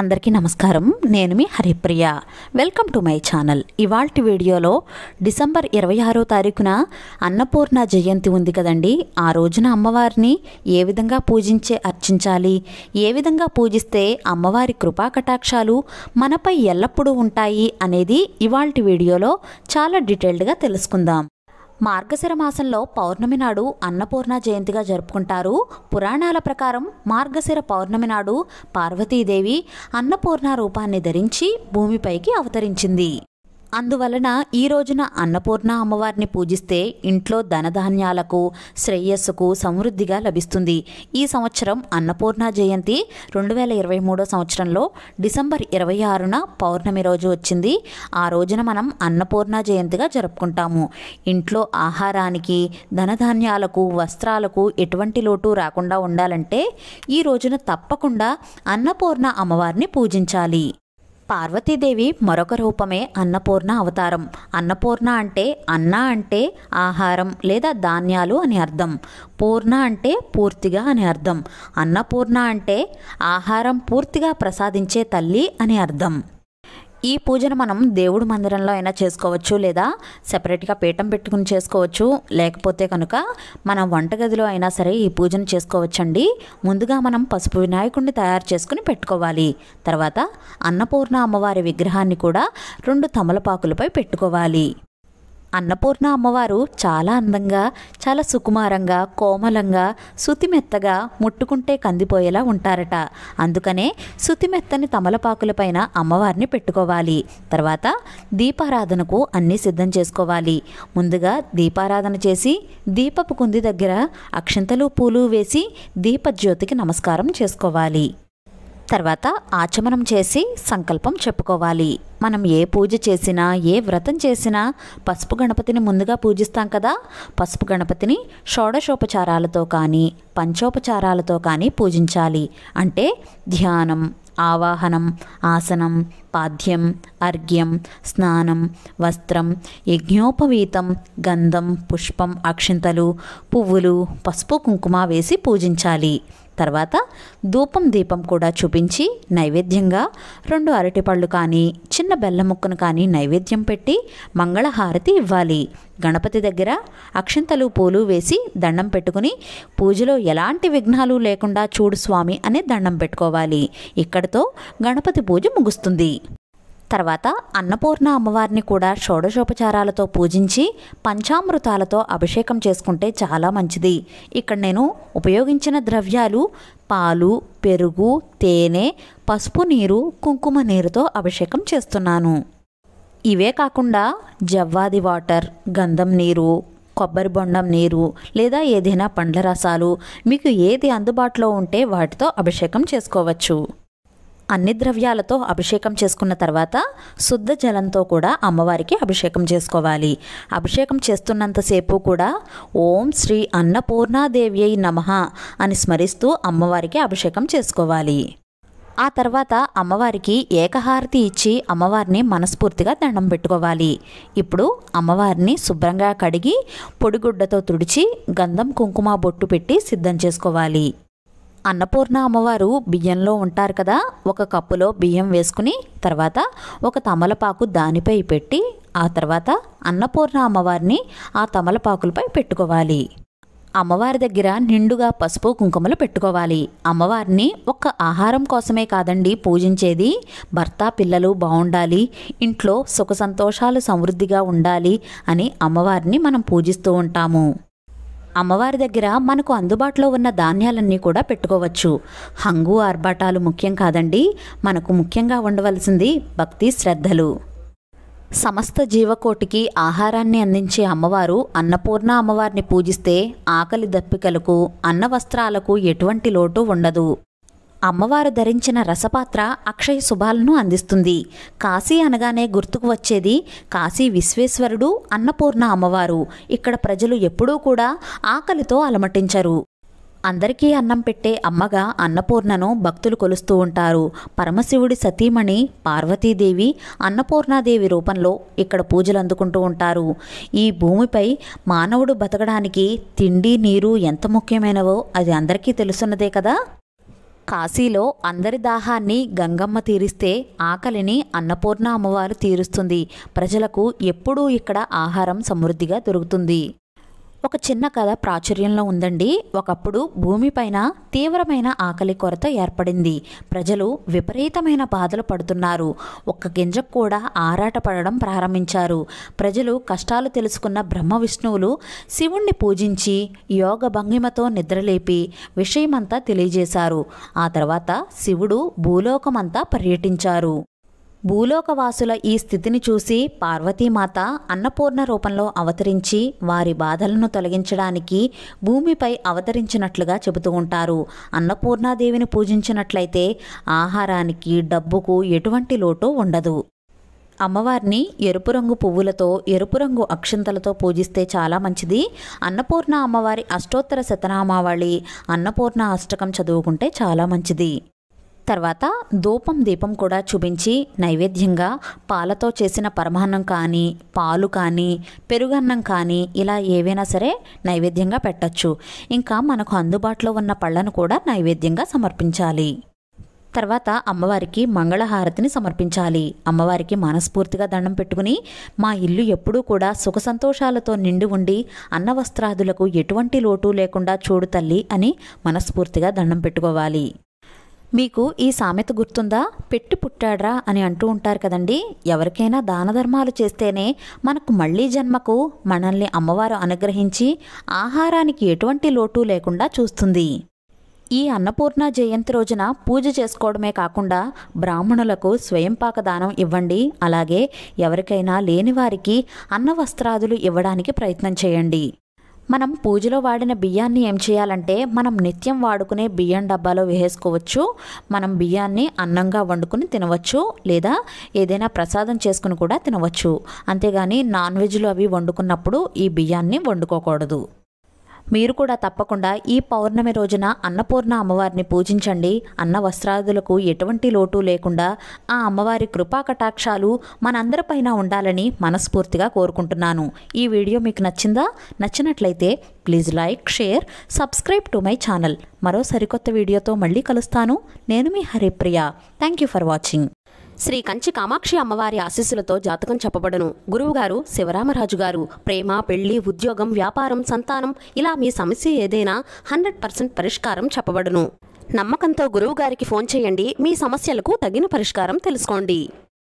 అందరికీ నమస్కారం నేను మీ Haripriya welcome to my channel ఇవాల్టి వీడియోలో డిసెంబర్ ఇరవై ఆరో తారీఖున అన్నపూర్ణ జయంతి ఉంది కదండి ఆ రోజున అమ్మవారిని ఏ విధంగా పూజించే అర్చించాలి ఏ విధంగా పూజిస్తే అమ్మవారి కృపా కటాక్షాలు మనపై ఎల్లప్పుడూ ఉంటాయి అనేది ఇవాల్టి వీడియోలో చాలా డీటెయిల్డ్గా తెలుసుకుందాం మార్గశిర మాసంలో పౌర్ణమి నాడు అన్నపూర్ణ జయంతిగా జరుపుకుంటారు పురాణాల ప్రకారం మార్గశిర పౌర్ణమి నాడు పార్వతీదేవి అన్నపూర్ణ రూపాన్ని ధరించి భూమిపైకి అవతరించింది అందువలన ఈ రోజున అన్నపూర్ణ అమ్మవారిని పూజిస్తే ఇంట్లో ధనధాన్యాలకు శ్రేయస్సుకు సమృద్ధిగా లభిస్తుంది ఈ సంవత్సరం అన్నపూర్ణ జయంతి రెండు వేల ఇరవై మూడో సంవత్సరంలో డిసెంబర్ ఇరవై ఆరున పౌర్ణమి రోజు వచ్చింది ఆ రోజున మనం అన్నపూర్ణ జయంతిగా జరుపుకుంటాము ఇంట్లో ఆహారానికి ధనధాన్యాలకు వస్త్రాలకు ఎటువంటి లోటు రాకుండా ఉండాలంటే ఈ రోజున తప్పకుండా అన్నపూర్ణ అమ్మవారిని పూజించాలి పార్వతీదేవి మరొక రూపమే అన్నపూర్ణ అవతారం అన్నపూర్ణ అంటే అన్న అంటే ఆహారం లేదా ధాన్యాలు అని అర్థం పూర్ణ అంటే పూర్తిగా అని అర్థం అన్నపూర్ణ అంటే ఆహారం పూర్తిగా ప్రసాదించే తల్లి అని అర్థం ఈ పూజను మనం దేవుడి మందిరంలో అయినా చేసుకోవచ్చు లేదా సెపరేట్గా పీఠం పెట్టుకుని చేసుకోవచ్చు లేకపోతే కనుక మన వంటగదిలో అయినా సరే ఈ పూజను చేసుకోవచ్చండి ముందుగా మనం పసుపు వినాయకుడిని తయారు చేసుకుని పెట్టుకోవాలి తర్వాత అన్నపూర్ణ అమ్మవారి విగ్రహాన్ని కూడా రెండు తమలపాకులపై పెట్టుకోవాలి అన్నపూర్ణ అమ్మవారు చాలా అందంగా చాలా సుకుమారంగా కోమలంగా శుతిమెత్తగా ముట్టుకుంటే కందిపోయేలా ఉంటారట అందుకనే శుతిమెత్తని తమలపాకులపైన అమ్మవారిని పెట్టుకోవాలి తర్వాత దీపారాధనకు అన్నీ సిద్ధం చేసుకోవాలి ముందుగా దీపారాధన చేసి దీపపు కుంది దగ్గర అక్షంతలు పూలు వేసి దీపజ్యోతికి నమస్కారం చేసుకోవాలి తర్వాత ఆచమనం చేసి సంకల్పం చెప్పుకోవాలి మనం ఏ పూజ చేసినా ఏ వ్రతం చేసినా పసుపు గణపతిని ముందుగా పూజిస్తాం కదా పసుపు గణపతిని షోడశోపచారాలతో కానీ పంచోపచారాలతో కానీ పూజించాలి అంటే ధ్యానం ఆవాహనం ఆసనం పాద్యం అర్ఘ్యం స్నానం వస్త్రం యజ్ఞోపవీతం గంధం పుష్పం అక్షింతలు పువ్వులు పసుపు కుంకుమ వేసి పూజించాలి తర్వాత ధూపం దీపం కూడా చూపించి నైవేద్యంగా రెండు అరటిపళ్ళు కానీ చిన్న బెల్లముక్కను ముక్కను కానీ నైవేద్యం పెట్టి మంగళహారతి ఇవ్వాలి గణపతి దగ్గర అక్షంతలు పూలు వేసి దండం పెట్టుకుని పూజలో ఎలాంటి విఘ్నాలు లేకుండా చూడు స్వామి అనే దండం పెట్టుకోవాలి ఇక్కడితో గణపతి పూజ ముగుస్తుంది తర్వాత అన్నపూర్ణ అమ్మవారిని కూడా షోడశోపచారాలతో పూజించి పంచామృతాలతో అభిషేకం చేసుకుంటే చాలా మంచిది ఇక్కడ నేను ఉపయోగించిన ద్రవ్యాలు పాలు పెరుగు తేనె పసుపు నీరు కుంకుమ నీరుతో అభిషేకం చేస్తున్నాను ఇవే కాకుండా జవ్వాది వాటర్ గంధం నీరు కొబ్బరి బొండం నీరు లేదా ఏదైనా పండ్ల రసాలు మీకు ఏది అందుబాటులో ఉంటే వాటితో అభిషేకం చేసుకోవచ్చు అన్ని ద్రవ్యాలతో అభిషేకం చేసుకున్న తర్వాత శుద్ధ జలంతో కూడా అమ్మవారికి అభిషేకం చేసుకోవాలి అభిషేకం చేస్తున్నంతసేపు కూడా ఓం శ్రీ అన్నపూర్ణాదేవ్యై నమ అని స్మరిస్తూ అమ్మవారికి అభిషేకం చేసుకోవాలి ఆ తర్వాత అమ్మవారికి ఏకహారతి ఇచ్చి అమ్మవారిని మనస్ఫూర్తిగా దండం పెట్టుకోవాలి ఇప్పుడు అమ్మవారిని శుభ్రంగా కడిగి పొడిగుడ్డతో తుడిచి గంధం కుంకుమ బొట్టు పెట్టి సిద్ధం చేసుకోవాలి అన్నపూర్ణ అమ్మవారు బియ్యంలో ఉంటారు కదా ఒక కప్పులో బియ్యం వేసుకుని తర్వాత ఒక తమలపాకు దానిపై పెట్టి ఆ తర్వాత అన్నపూర్ణ అమ్మవారిని ఆ తమలపాకులపై పెట్టుకోవాలి అమ్మవారి దగ్గర నిండుగా పసుపు కుంకుమలు పెట్టుకోవాలి అమ్మవారిని ఒక్క ఆహారం కోసమే కాదండి పూజించేది భర్త పిల్లలు బాగుండాలి ఇంట్లో సుఖ సంతోషాలు సమృద్ధిగా ఉండాలి అని అమ్మవారిని మనం పూజిస్తూ ఉంటాము అమ్మవారి దగ్గర మనకు అందుబాటులో ఉన్న ధాన్యాలన్నీ కూడా పెట్టుకోవచ్చు హంగు ఆర్భాటాలు ముఖ్యం కాదండి మనకు ముఖ్యంగా ఉండవలసింది భక్తి శ్రద్ధలు సమస్త జీవకోటికి ఆహారాన్ని అందించే అమ్మవారు అన్నపూర్ణ అమ్మవారిని పూజిస్తే ఆకలి దప్పికలకు అన్నవస్త్రాలకు ఎటువంటి లోటు ఉండదు అమ్మవారు ధరించిన రసపాత్ర అక్షయ శుభాలను అందిస్తుంది కాశీ అనగానే గుర్తుకు వచ్చేది కాశీ విశ్వేశ్వరుడు అన్నపూర్ణ అమ్మవారు ఇక్కడ ప్రజలు ఎప్పుడూ కూడా ఆకలితో అలమటించరు అందరికీ అన్నం పెట్టే అమ్మగా అన్నపూర్ణను భక్తులు కొలుస్తూ ఉంటారు పరమశివుడి సతీమణి పార్వతీదేవి అన్నపూర్ణాదేవి రూపంలో ఇక్కడ పూజలు అందుకుంటూ ఉంటారు ఈ భూమిపై మానవుడు బతకడానికి తిండి నీరు ఎంత ముఖ్యమైనవో అది అందరికీ తెలుసున్నదే కదా కాశీలో అందరి దాహాన్ని గంగమ్మ తీరిస్తే ఆకలిని అన్నపూర్ణ అమ్మవారు తీరుస్తుంది ప్రజలకు ఎప్పుడూ ఇక్కడ ఆహారం సమృద్ధిగా దొరుకుతుంది ఒక చిన్న కథ ప్రాచుర్యంలో ఉందండి ఒకప్పుడు భూమిపైన తీవ్రమైన ఆకలి కొరత ఏర్పడింది ప్రజలు విపరీతమైన బాధలు పడుతున్నారు ఒక్క గింజకు కూడా ఆరాట పడడం ప్రారంభించారు ప్రజలు కష్టాలు తెలుసుకున్న బ్రహ్మ విష్ణువులు శివుణ్ణి పూజించి యోగ భంగిమతో నిద్రలేపి విషయమంతా తెలియజేశారు ఆ తర్వాత శివుడు భూలోకమంతా పర్యటించారు భూలోకవాసుల ఈ స్థితిని చూసి పార్వతీమాత అన్నపూర్ణ రూపంలో అవతరించి వారి బాధలను తొలగించడానికి భూమిపై అవతరించినట్లుగా చెబుతూ ఉంటారు అన్నపూర్ణాదేవిని పూజించినట్లయితే ఆహారానికి డబ్బుకు ఎటువంటి లోటు ఉండదు అమ్మవారిని ఎరుపు రంగు పువ్వులతో ఎరుపు రంగు అక్షంతలతో పూజిస్తే చాలా మంచిది అన్నపూర్ణ అమ్మవారి అష్టోత్తర శతనామావళి అన్నపూర్ణ అష్టకం చదువుకుంటే చాలా మంచిది తర్వాత ధూపం దీపం కూడా చూపించి నైవేద్యంగా పాలతో చేసిన పరమాన్నం కానీ పాలు కానీ పెరుగన్నం కానీ ఇలా ఏవైనా సరే నైవేద్యంగా పెట్టచ్చు ఇంకా మనకు అందుబాటులో ఉన్న పళ్ళను కూడా నైవేద్యంగా సమర్పించాలి తర్వాత అమ్మవారికి మంగళహారతిని సమర్పించాలి అమ్మవారికి మనస్ఫూర్తిగా దండం పెట్టుకుని మా ఇల్లు ఎప్పుడూ కూడా సుఖ సంతోషాలతో నిండి ఉండి అన్నవస్త్రాదులకు ఎటువంటి లోటు లేకుండా చూడు తల్లి అని మనస్ఫూర్తిగా దండం పెట్టుకోవాలి మీకు ఈ సామెత గుర్తుందా పెట్టి పుట్టాడ్రా అని అంటూ ఉంటారు కదండి ఎవరికైనా దాన ధర్మాలు చేస్తేనే మనకు మళ్ళీ జన్మకు మనల్ని అమ్మవారు అనుగ్రహించి ఆహారానికి ఎటువంటి లోటు లేకుండా చూస్తుంది ఈ అన్నపూర్ణ జయంతి రోజున పూజ చేసుకోవడమే కాకుండా బ్రాహ్మణులకు స్వయంపాక దానం ఇవ్వండి అలాగే ఎవరికైనా లేని వారికి అన్న వస్త్రాదులు ఇవ్వడానికి ప్రయత్నం చేయండి మనం పూజలో వాడిన బియ్యాన్ని ఏం చేయాలంటే మనం నిత్యం వాడుకునే బియ్యం డబ్బాలో వేసుకోవచ్చు మనం బియ్యాన్ని అన్నంగా వండుకుని తినవచ్చు లేదా ఏదైనా ప్రసాదం చేసుకుని కూడా తినవచ్చు అంతేగాని నాన్ వెజ్లు అవి వండుకున్నప్పుడు ఈ బియ్యాన్ని వండుకోకూడదు మీరు కూడా తప్పకుండా ఈ పౌర్ణమి రోజున అన్నపూర్ణ అమ్మవారిని పూజించండి అన్న వస్త్రాదులకు ఎటువంటి లోటు లేకుండా ఆ అమ్మవారి కృపా కటాక్షాలు మనందరిపైన ఉండాలని మనస్ఫూర్తిగా కోరుకుంటున్నాను ఈ వీడియో మీకు నచ్చిందా నచ్చినట్లయితే please like share subscribe to my channel మరో సరికొత్త వీడియోతో మళ్ళీ కలుస్తాను నేను మీ Haripriya thank you for watching Shri Kanchi Kamakshi అమ్మవారి ఆశీస్సులతో జాతకం చెప్పబడను గురువుగారు శివరామరాజు గారు ప్రేమ పెళ్లి ఉద్యోగం వ్యాపారం సంతానం ఇలా మీ సమస్య ఏదైనా హండ్రెడ్ పర్సెంట్ పరిష్కారం చెప్పబడను నమ్మకంతో గురువుగారికి ఫోన్ చేయండి మీ సమస్యలకు తగిన పరిష్కారం తెలుసుకోండి